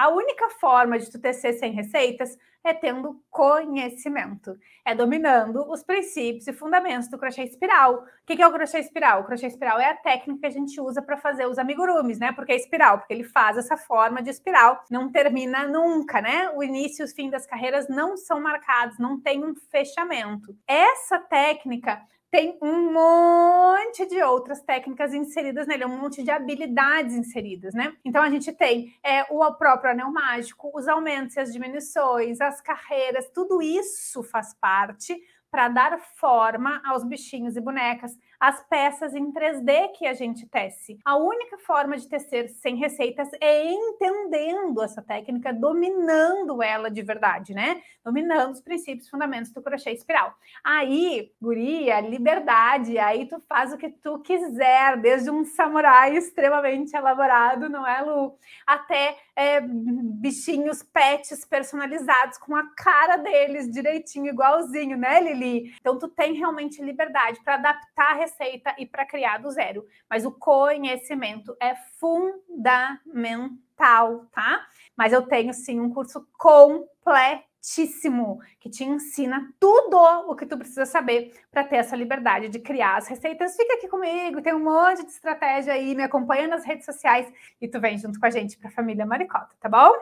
a única forma de tu tecer sem receitas é tendo conhecimento, é dominando os princípios e fundamentos do crochê espiral. O que é o crochê espiral? O crochê espiral é a técnica que a gente usa para fazer os amigurumis, né? Porque é espiral, porque ele faz essa forma de espiral, não termina nunca, né? O início e o fim das carreiras não são marcados, não tem um fechamento. Essa técnica tem um monte monte de outras técnicas inseridas nele, um monte de habilidades inseridas, né? Então a gente tem é, o próprio anel mágico, os aumentos e as diminuições, as carreiras, tudo isso faz parte para dar forma aos bichinhos e bonecas, as peças em 3D que a gente tece. A única forma de tecer sem receitas é entendendo essa técnica, dominando ela de verdade, né? Dominando os princípios fundamentos do crochê espiral. Aí, guria, é liberdade, aí tu faz o que tu quiser, desde um samurai extremamente elaborado, não é, Lu? Até é, bichinhos, pets personalizados com a cara deles direitinho, igualzinho, né, Lili? ali. Então, tu tem realmente liberdade para adaptar a receita e para criar do zero. Mas o conhecimento é fundamental, tá? Mas eu tenho sim um curso completo que te ensina tudo o que tu precisa saber para ter essa liberdade de criar as receitas. Fica aqui comigo, tem um monte de estratégia aí, me acompanha nas redes sociais e tu vem junto com a gente para a família Maricota, tá bom?